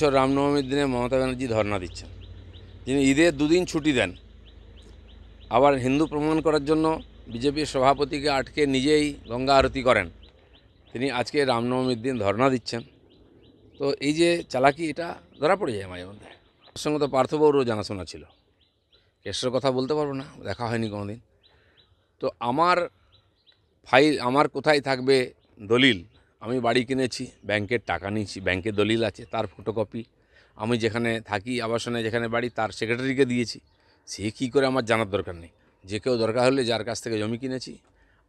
বছর রামনবমীর দিনে মমতা ব্যানার্জি ধর্না দিচ্ছেন তিনি ঈদের দুদিন ছুটি দেন আবার হিন্দু প্রমাণ করার জন্য বিজেপির সভাপতিকে আটকে নিজেই গঙ্গা আরতি করেন তিনি আজকে রামনবমীর দিন ধর্না দিচ্ছেন তো এই যে চালাকি এটা ধরা পড়ে যায় মাঝে মধ্যে ওর সঙ্গে তো পার্থবাবুরও জানাশোনা ছিল কেশর কথা বলতে পারবো না দেখা হয়নি কোনো দিন তো আমার ফাইল আমার কোথায় থাকবে দলিল আমি বাড়ি কিনেছি ব্যাংকের টাকা নিয়েছি ব্যাংকের দলিল আছে তার ফটোকপি আমি যেখানে থাকি আবাসনে যেখানে বাড়ি তার সেক্রেটারিকে দিয়েছি সে কী করে আমার জানার দরকার নেই যে কেউ দরকার হলে যার কাছ থেকে জমি কিনেছি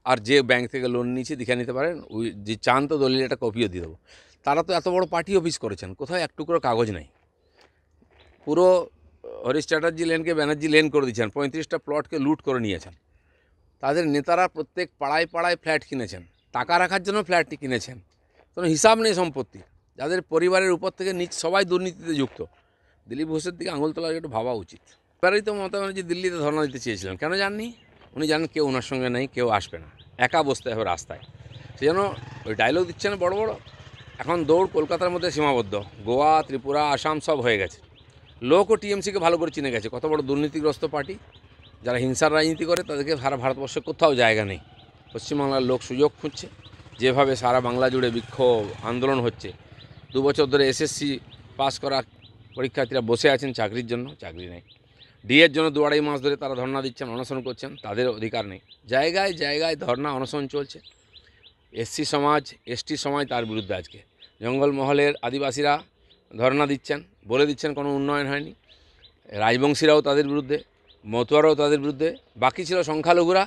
আর যে ব্যাংক থেকে লোন নিয়েছি দেখে নিতে পারেন ওই যে চান তো দলিল একটা কপিও দিয়ে দেবো তারা তো এত বড় পার্টি অফিস করেছেন কোথাও এক টুকরো কাগজ নাই পুরো হরিশ চ্যাটার্জি লেনকে ব্যানার্জি লেন করে দিয়েছেন পঁয়ত্রিশটা প্লটকে লুট করে নিয়েছেন তাদের নেতারা প্রত্যেক পাড়ায় পাড়ায় ফ্ল্যাট কিনেছেন টাকা রাখার জন্য ফ্ল্যাটটি কিনেছেন কোনো হিসাব নেই সম্পত্তি যাদের পরিবারের উপর থেকে নিচ সবাই দুর্নীতিতে যুক্ত দিলীপ ঘোষের দিকে আঙুল তোলা একটু ভাবা উচিত এবারেই তো মমতা ব্যানার্জি দিল্লিতে ধর্ণা দিতে চেয়েছিলেন কেন জাননি উনি জানেন কেউ ওনার সঙ্গে নেই কেউ আসবে না একা বসতে হবে রাস্তায় সেই জন্য ওই ডায়লগ দিচ্ছেন বড় বড় এখন দৌড় কলকাতার মধ্যে সীমাবদ্ধ গোয়া ত্রিপুরা আসাম সব হয়ে গেছে লোকও টিএমসিকে ভালো করে চিনে গেছে কত বড় দুর্নীতিগ্রস্ত পার্টি যারা হিংসার রাজনীতি করে তাদেরকে সারা ভারতবর্ষে কোথাও জায়গা নেই পশ্চিমবাংলার লোক সুযোগ খুঁজছে যেভাবে সারা বাংলা জুড়ে বিক্ষোভ আন্দোলন হচ্ছে দু বছর ধরে এসএসসি পাস করা পরীক্ষার্থীরা বসে আছেন চাকরির জন্য চাকরি নেই ডিএর জন্য দু আড়াই মাস ধরে তারা ধর্না দিচ্ছেন অনশন করছেন তাদের অধিকার নেই জায়গায় জায়গায় ধর্না অনশন চলছে এসসি সমাজ এসটি সমাজ তার বিরুদ্ধে আজকে জঙ্গলমহলের আদিবাসীরা ধর্না দিচ্ছেন বলে দিচ্ছেন কোনো উন্নয়ন হয়নি রাজবংশীরাও তাদের বিরুদ্ধে মতুয়ারাও তাদের বিরুদ্ধে বাকি ছিল সংখ্যালঘুরা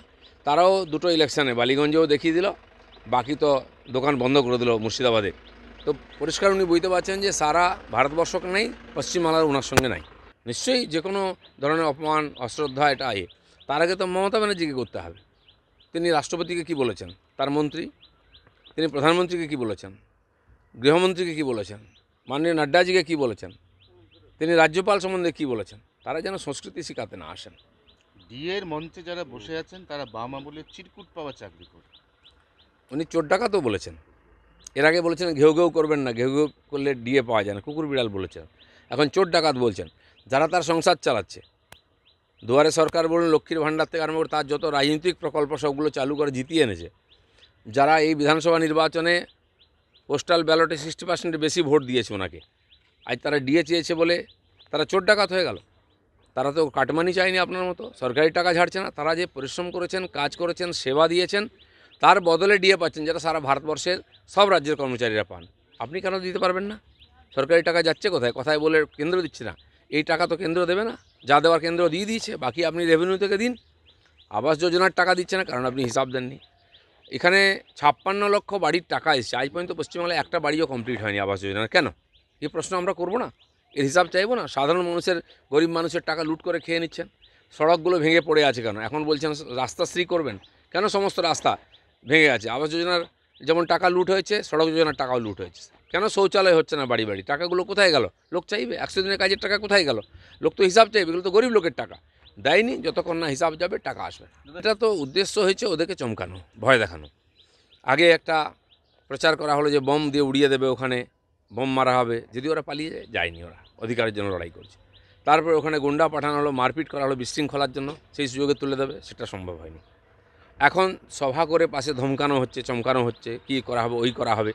তারাও দুটো ইলেকশানে বালিগঞ্জেও দেখিয়ে দিল বাকি তো দোকান বন্ধ করে দিল মুর্শিদাবাদে তো পরিষ্কার উনি বুঝতে পারছেন যে সারা ভারতবর্ষকে নেই পশ্চিমবাংলার ওনার সঙ্গে নাই নিশ্চয়ই যে কোনো ধরনের অপমান অশ্রদ্ধা এটা আয়ে তার আগে তো মমতা ব্যানার্জিকে করতে হবে তিনি রাষ্ট্রপতিকে কি বলেছেন তার মন্ত্রী তিনি প্রধানমন্ত্রীকে কি বলেছেন গৃহমন্ত্রীকে কি বলেছেন মাননীয় নাড্ডাজিকে কি বলেছেন তিনি রাজ্যপাল সম্বন্ধে কি বলেছেন তারা যেন সংস্কৃতি শিখাতে না আসেন ডিএর মঞ্চে যারা বসে আছেন তারা বাম বলে চিরকুট পাওয়া চাকরি করে উনি চোর ডাকাতও বলেছেন এর আগে বলেছেন ঘেউ ঘেউ করবেন না ঘেউ ঘেউ করলে ডিএ পাওয়া যায় না কুকুর বিড়াল বলেছেন এখন চোর ডাকাত বলছেন যারা তার সংসার চালাচ্ছে দুয়ারে সরকার বলুন লক্ষ্মীর ভাণ্ডার থেকে আরম্ভ করে তার যত রাজনৈতিক প্রকল্প সবগুলো চালু করে জিতিয়ে এনেছে যারা এই বিধানসভা নির্বাচনে পোস্টাল ব্যালটে সিক্সটি পার্সেন্টের বেশি ভোট দিয়েছে ওনাকে আজ তারা ডিএ চেয়েছে বলে তারা চোর ডাকাত হয়ে গেল তারা তো কাটমানি চায়নি আপনার মতো সরকারি টাকা ঝাড়ছে না তারা যে পরিশ্রম করেছেন কাজ করেছেন সেবা দিয়েছেন তার বদলে ডিএ পাচ্ছেন যেটা সারা ভারতবর্ষের সব রাজ্যের কর্মচারীরা পান আপনি কেন দিতে পারবেন না সরকারি টাকা যাচ্ছে কোথায় কোথায় বলে কেন্দ্র দিচ্ছে না এই টাকা তো কেন্দ্র দেবে না যা দেওয়ার কেন্দ্র দিয়ে দিয়েছে বাকি আপনি রেভিনিউ থেকে দিন আবাস যোজনার টাকা দিচ্ছে না কারণ আপনি হিসাব দেননি এখানে ছাপ্পান্ন লক্ষ বাড়ির টাকা এসছে আজ পর্যন্ত পশ্চিমবাংলায় একটা বাড়িও কমপ্লিট হয়নি আবাস যোজনার কেন এই প্রশ্ন আমরা করবো না এর হিসাব চাইবো না সাধারণ মানুষের গরিব মানুষের টাকা লুট করে খেয়ে নিচ্ছেন সড়কগুলো ভেঙে পড়ে আছে কেন এখন বলছেন রাস্তা শ্রী করবেন কেন সমস্ত রাস্তা ভেঙে আছে আবাস যোজনার যেমন টাকা লুট হয়েছে সড়ক যোজনার টাকাও লুট হয়েছে কেন শৌচালয় হচ্ছে না বাড়ি বাড়ি টাকাগুলো কোথায় গেল লোক চাইবে একশো দিনের কাজের টাকা কোথায় গেল লোক তো হিসাব চাইবে এগুলো তো গরিব লোকের টাকা দেয়নি যতক্ষণ না হিসাব যাবে টাকা আসবে এটা তো উদ্দেশ্য হয়েছে ওদেরকে চমকানো ভয় দেখানো আগে একটা প্রচার করা হলো যে বম দিয়ে উড়িয়ে দেবে ওখানে বোম মারা হবে যদি ওরা পালিয়ে যায় যায়নি ওরা অধিকারের জন্য লড়াই করছে তারপরে ওখানে গুন্ডা পাঠানো হলো মারপিট করা হলো বিশৃঙ্খলার জন্য সেই সুযোগে তুলে দেবে সেটা সম্ভব হয়নি এখন সভা করে পাশে ধমকানো হচ্ছে চমকানো হচ্ছে কি করা হবে ওই করা হবে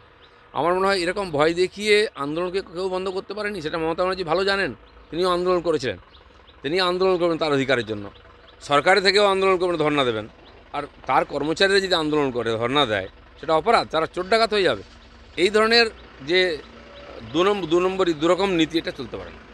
আমার মনে হয় এরকম ভয় দেখিয়ে আন্দোলনকে কেউ বন্ধ করতে পারেনি সেটা মমতা ব্যানার্জি ভালো জানেন তিনিও আন্দোলন করেছিলেন তিনি আন্দোলন করবেন তার অধিকারের জন্য সরকারের থেকেও আন্দোলন করবেন ধর্না দেবেন আর তার কর্মচারীরা যদি আন্দোলন করে ধর্না দেয় সেটা অপরাধ তারা চোট ডাকাত হয়ে যাবে এই ধরনের যে দু নম্বর দু নম্বরই দুরকম নীতি এটা চলতে পারে না